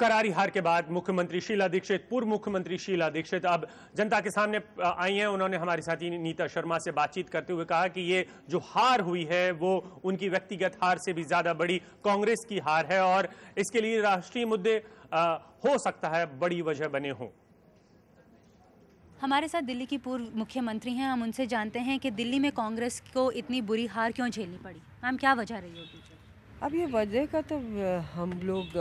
करारी हार के बाद मुख्यमंत्री शीला दीक्षित पूर्व मुख्यमंत्री शीला दीक्षित अब जनता के सामने आई हैं उन्होंने हमारे साथी नीता शर्मा से बातचीत करते हुए कहा कि ये जो हार हुई है वो उनकी व्यक्तिगत हार से भी ज्यादा बड़ी कांग्रेस की हार है और इसके लिए राष्ट्रीय मुद्दे आ, हो सकता है बड़ी वजह बने हों हमारे साथ दिल्ली की पूर्व मुख्यमंत्री हैं हम उनसे जानते हैं कि दिल्ली में कांग्रेस को इतनी बुरी हार क्यों झेलनी पड़ी मैम क्या वजह रही होगी अब ये वजह का तो हम लोग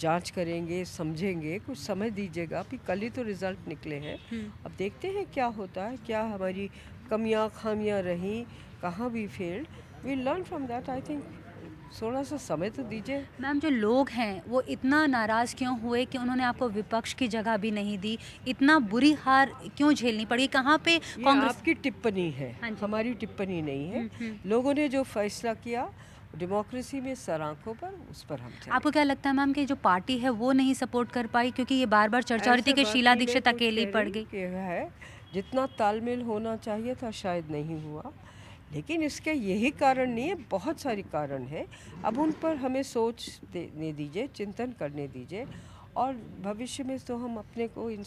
जांच करेंगे समझेंगे कुछ समय दीजिएगा अभी कल ही तो रिज़ल्ट निकले हैं हम्म। अब देखते हैं क्या होता है क्या हमारी कमियाँ खामियां रहीं कहाँ भी failed we learn from that I think थोड़ा सा समय तो दीजिए मैम जो लोग हैं वो इतना नाराज़ क्यों हुए कि उन्होंने आपको विपक्ष की जगह भी नहीं दी इतना बुरी हार क्यों झेलनी पड़ी कहाँ पे कांग्रेस की टिप्पणी है हाँ हमारी टिप्पणी नहीं है हम्म, हम्म। लोगों ने जो फैसला किया डेमोक्रेसी में सर आंखों पर उस पर हम आपको क्या लगता है मैम कि जो पार्टी है वो नहीं सपोर्ट कर पाई क्योंकि ये बार बार चर्चा हो रही थी कि शीला दीक्षित तो अकेली पड़ गई है जितना तालमेल होना चाहिए था शायद नहीं हुआ लेकिन इसके यही कारण नहीं है बहुत सारे कारण हैं अब उन पर हमें सोच देने दीजिए चिंतन करने दीजिए और भविष्य में तो हम अपने को इन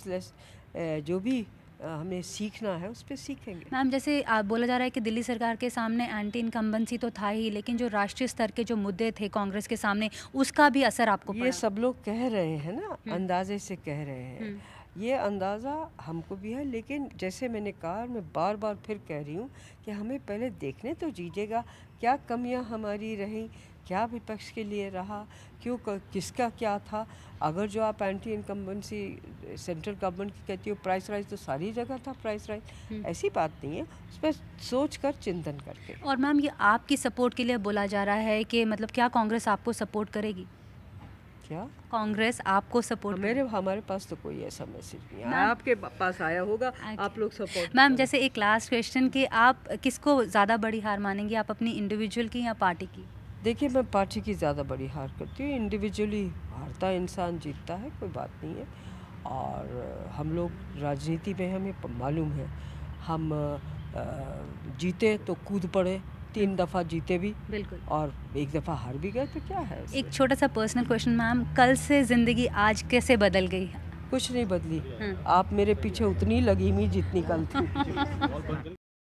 जो भी हमें सीखना है उस पर सीखेंगे मैम जैसे आप बोला जा रहा है कि दिल्ली सरकार के सामने एंटी इनकम्बेंसी तो था ही लेकिन जो राष्ट्रीय स्तर के जो मुद्दे थे कांग्रेस के सामने उसका भी असर आपको ये सब लोग कह रहे हैं ना हम्म। अंदाजे से कह रहे हैं हम्म। ये अंदाज़ा हमको भी है लेकिन जैसे मैंने कहा मैं बार बार फिर कह रही हूँ कि हमें पहले देखने तो जीजेगा क्या कमियाँ हमारी रहीं क्या विपक्ष के लिए रहा क्यों किसका क्या था अगर जो आप एंटी इनकम्बेंसी सेंट्रल गवर्नमेंट की कहती हो प्राइस राइज तो सारी जगह था प्राइस हम्म। राइज ऐसी बात नहीं है उस पर सोच कर चिंतन करके और मैम ये आपकी सपोर्ट के लिए बोला जा रहा है कि मतलब क्या कांग्रेस आपको सपोर्ट करेगी क्या कांग्रेस आपको सपोर्ट हाँ, मेरे हमारे पास तो कोई ऐसा मैसेज नहीं है आपके पास आया होगा अच्छा। आप लोग सपोर्ट मैम जैसे एक लास्ट क्वेश्चन कि आप किसको ज़्यादा बड़ी हार मानेंगे आप अपनी इंडिविजुअल की या पार्टी की देखिए मैं पार्टी की ज़्यादा बड़ी हार करती हूँ इंडिविजुअली हारता इंसान जीतता है कोई बात नहीं है और हम लोग राजनीति में हमें मालूम है हम जीते तो कूद पड़े तीन दफ़ा जीते भी बिल्कुल और एक दफ़ा हार भी गए तो क्या है एक छोटा सा पर्सनल क्वेश्चन मैम कल से ज़िंदगी आज कैसे बदल गई कुछ नहीं बदली हाँ। आप मेरे पीछे उतनी लगी हुई जितनी कल थी